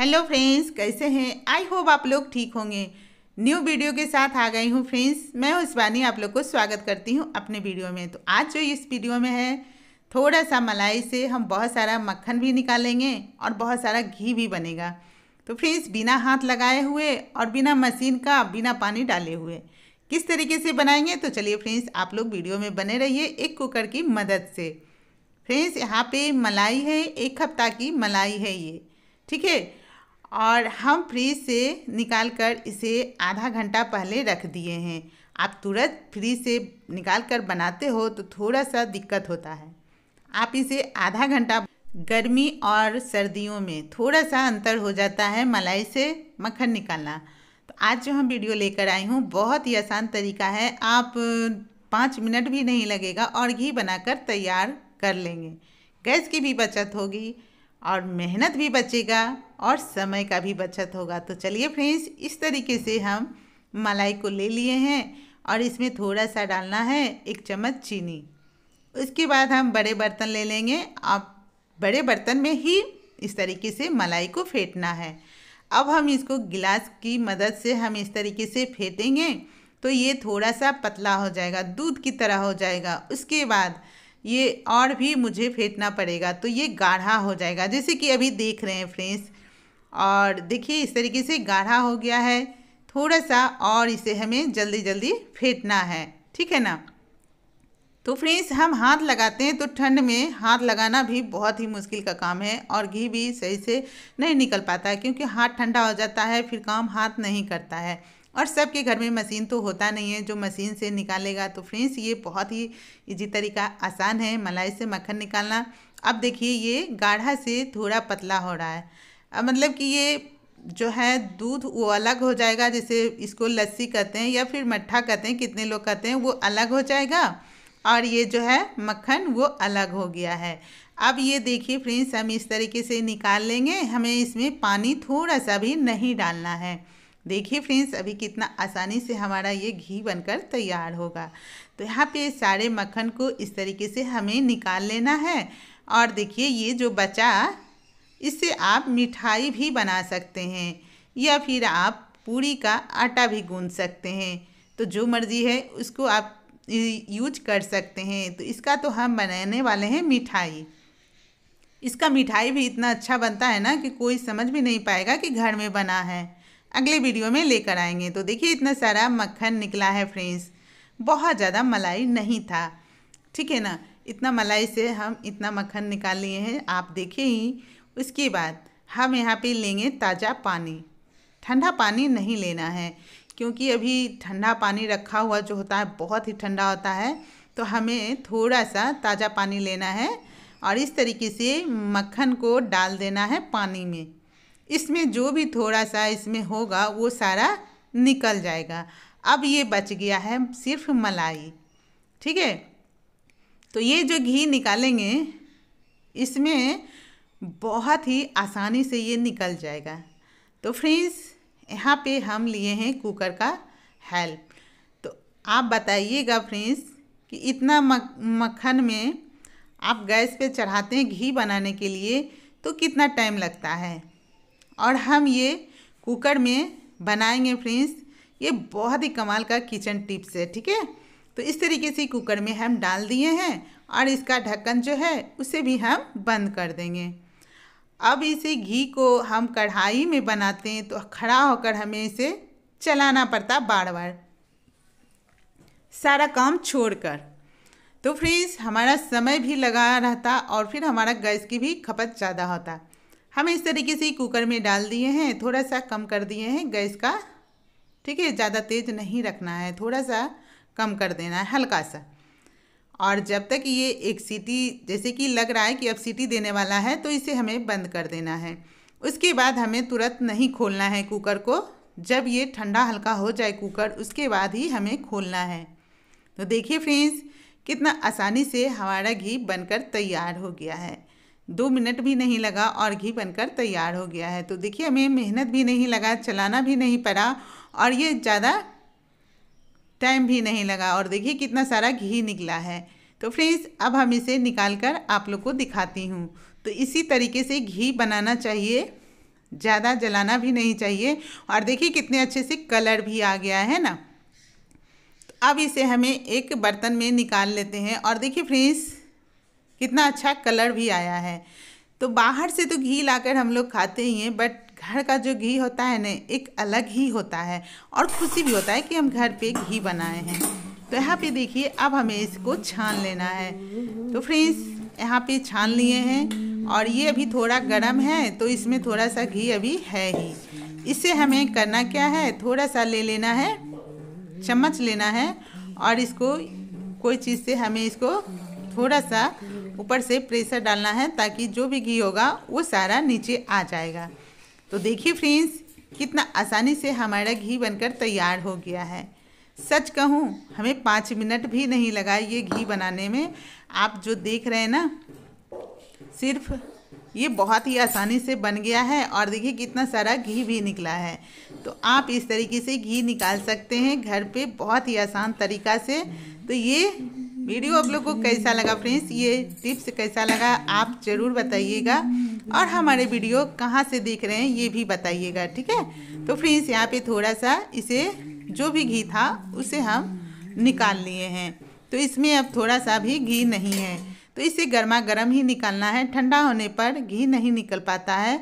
hello friends कैसे हैं I hope आप लोग ठीक होंगे न्यू वीडियो के साथ आ गई हूँ फ्रेंड्स मैं उस्वानी आप लोग को स्वागत करती हूँ अपने वीडियो में तो आज जो इस वीडियो में है थोड़ा सा मलाई से हम बहुत सारा मक्खन भी निकालेंगे और बहुत सारा घी भी बनेगा तो फ्रेंड्स बिना हाथ लगाए हुए और बिना मशीन का बिना पानी डाले हुए किस तरीके से बनाएंगे तो चलिए फ्रेंड्स आप लोग वीडियो में बने रहिए एक कुकर की मदद से फ्रेंड्स यहाँ पे मलाई है एक हफ्ता की मलाई है ये ठीक है और हम फ्रीज से निकाल कर इसे आधा घंटा पहले रख दिए हैं आप तुरंत फ्रिज से निकाल कर बनाते हो तो थोड़ा सा दिक्कत होता है आप इसे आधा घंटा गर्मी और सर्दियों में थोड़ा सा अंतर हो जाता है मलाई से मक्खन निकालना तो आज जो हम वीडियो लेकर आई हूँ बहुत ही आसान तरीका है आप पाँच मिनट भी नहीं लगेगा और घी बनाकर तैयार कर लेंगे गैस की भी बचत होगी और मेहनत भी बचेगा और समय का भी बचत होगा तो चलिए फ्रेंड्स इस तरीके से हम मलाई को ले लिए हैं और इसमें थोड़ा सा डालना है एक चम्मच चीनी उसके बाद हम बड़े बर्तन ले लेंगे आप बड़े बर्तन में ही इस तरीके से मलाई को फेंटना है अब हम इसको गिलास की मदद से हम इस तरीके से फेंटेंगे तो ये थोड़ा सा पतला हो जाएगा दूध की तरह हो जाएगा उसके बाद ये और भी मुझे फेंटना पड़ेगा तो ये गाढ़ा हो जाएगा जैसे कि अभी देख रहे हैं फ्रेंड्स और देखिए इस तरीके से गाढ़ा हो गया है थोड़ा सा और इसे हमें जल्दी जल्दी फेंटना है ठीक है ना तो फ्रेंड्स हम हाथ लगाते हैं तो ठंड में हाथ लगाना भी बहुत ही मुश्किल का काम है और घी भी सही से नहीं निकल पाता है क्योंकि हाथ ठंडा हो जाता है फिर काम हाथ नहीं करता है और सबके घर में मशीन तो होता नहीं है जो मशीन से निकालेगा तो फ्रेंड्स ये बहुत ही इजी तरीका आसान है मलाई से मक्खन निकालना अब देखिए ये गाढ़ा से थोड़ा पतला हो रहा है अब मतलब कि ये जो है दूध वो अलग हो जाएगा जैसे इसको लस्सी कहते हैं या फिर मट्ठा कहते हैं कितने लोग कहते हैं वो अलग हो जाएगा और ये जो है मक्खन वो अलग हो गया है अब ये देखिए फ्रेंड्स हम इस तरीके से निकाल लेंगे हमें इसमें पानी थोड़ा सा भी नहीं डालना है देखिए फ्रेंड्स अभी कितना आसानी से हमारा ये घी बनकर तैयार होगा तो यहाँ पे सारे मक्खन को इस तरीके से हमें निकाल लेना है और देखिए ये जो बचा इससे आप मिठाई भी बना सकते हैं या फिर आप पूड़ी का आटा भी गूंद सकते हैं तो जो मर्ज़ी है उसको आप यूज कर सकते हैं तो इसका तो हम बनाने वाले हैं मिठाई इसका मिठाई भी इतना अच्छा बनता है ना कि कोई समझ भी नहीं पाएगा कि घर में बना है अगले वीडियो में लेकर आएंगे तो देखिए इतना सारा मक्खन निकला है फ्रेंड्स बहुत ज़्यादा मलाई नहीं था ठीक है ना इतना मलाई से हम इतना मक्खन निकाल लिए हैं आप देखें ही उसके बाद हम यहाँ पे लेंगे ताज़ा पानी ठंडा पानी नहीं लेना है क्योंकि अभी ठंडा पानी रखा हुआ जो होता है बहुत ही ठंडा होता है तो हमें थोड़ा सा ताज़ा पानी लेना है और इस तरीके से मक्खन को डाल देना है पानी में इसमें जो भी थोड़ा सा इसमें होगा वो सारा निकल जाएगा अब ये बच गया है सिर्फ मलाई ठीक है तो ये जो घी निकालेंगे इसमें बहुत ही आसानी से ये निकल जाएगा तो फ्रेंड्स यहाँ पे हम लिए हैं कुकर का हेल्प तो आप बताइएगा फ्रेंड्स कि इतना मक्खन में आप गैस पे चढ़ाते हैं घी बनाने के लिए तो कितना टाइम लगता है और हम ये कुकर में बनाएंगे फ्रेंड्स ये बहुत ही कमाल का किचन टिप्स है ठीक है तो इस तरीके से कुकर में हम डाल दिए हैं और इसका ढक्कन जो है उसे भी हम बंद कर देंगे अब इसे घी को हम कढ़ाई में बनाते हैं तो खड़ा होकर हमें इसे चलाना पड़ता बार बार सारा काम छोड़कर तो फ्रेंड्स हमारा समय भी लगा रहता और फिर हमारा गैस की भी खपत ज़्यादा होता हम इस तरीके से कुकर में डाल दिए हैं थोड़ा सा कम कर दिए हैं गैस का ठीक है ज़्यादा तेज़ नहीं रखना है थोड़ा सा कम कर देना है हल्का सा और जब तक ये एक सीटी जैसे कि लग रहा है कि अब सीटी देने वाला है तो इसे हमें बंद कर देना है उसके बाद हमें तुरंत नहीं खोलना है कुकर को जब ये ठंडा हल्का हो जाए कुकर उसके बाद ही हमें खोलना है तो देखिए फ्रेंड्स कितना आसानी से हमारा घी बनकर तैयार हो गया है दो मिनट भी नहीं लगा और घी बनकर तैयार हो गया है तो देखिए हमें मेहनत भी नहीं लगा चलाना भी नहीं पड़ा और ये ज़्यादा टाइम भी नहीं लगा और देखिए कितना सारा घी निकला है तो फ्रेंड्स अब हम इसे निकाल कर आप लोग को दिखाती हूँ तो इसी तरीके से घी बनाना चाहिए ज़्यादा जलाना भी नहीं चाहिए और देखिए कितने अच्छे से कलर भी आ गया है ना तो अब इसे हमें एक बर्तन में निकाल लेते हैं और देखिए फ्रेंड्स कितना अच्छा कलर भी आया है तो बाहर से तो घी लाकर हम लोग खाते ही हैं बट घर का जो घी होता है ना एक अलग ही होता है और खुशी भी होता है कि हम घर पे घी बनाए हैं तो यहाँ पे देखिए अब हमें इसको छान लेना है तो फ्रेंड्स यहाँ पे छान लिए हैं और ये अभी थोड़ा गर्म है तो इसमें थोड़ा सा घी अभी है ही इसे हमें करना क्या है थोड़ा सा ले लेना है चम्मच लेना है और इसको कोई चीज़ से हमें इसको थोड़ा सा ऊपर से प्रेशर डालना है ताकि जो भी घी होगा वो सारा नीचे आ जाएगा तो देखिए फ्रेंड्स कितना आसानी से हमारा घी बनकर तैयार हो गया है सच कहूँ हमें पाँच मिनट भी नहीं लगा ये घी बनाने में आप जो देख रहे हैं ना सिर्फ ये बहुत ही आसानी से बन गया है और देखिए कितना सारा घी भी निकला है तो आप इस तरीके से घी निकाल सकते हैं घर पे बहुत ही आसान तरीका से तो ये वीडियो आप लोग को कैसा लगा फ्रेंड्स ये टिप्स कैसा लगा आप ज़रूर बताइएगा और हमारे वीडियो कहाँ से देख रहे हैं ये भी बताइएगा ठीक है तो फ्रेंड्स यहाँ पे थोड़ा सा इसे जो भी घी था उसे हम निकाल लिए हैं तो इसमें अब थोड़ा सा भी घी नहीं है तो इसे गर्मा गर्म ही निकालना है ठंडा होने पर घी नहीं निकल पाता है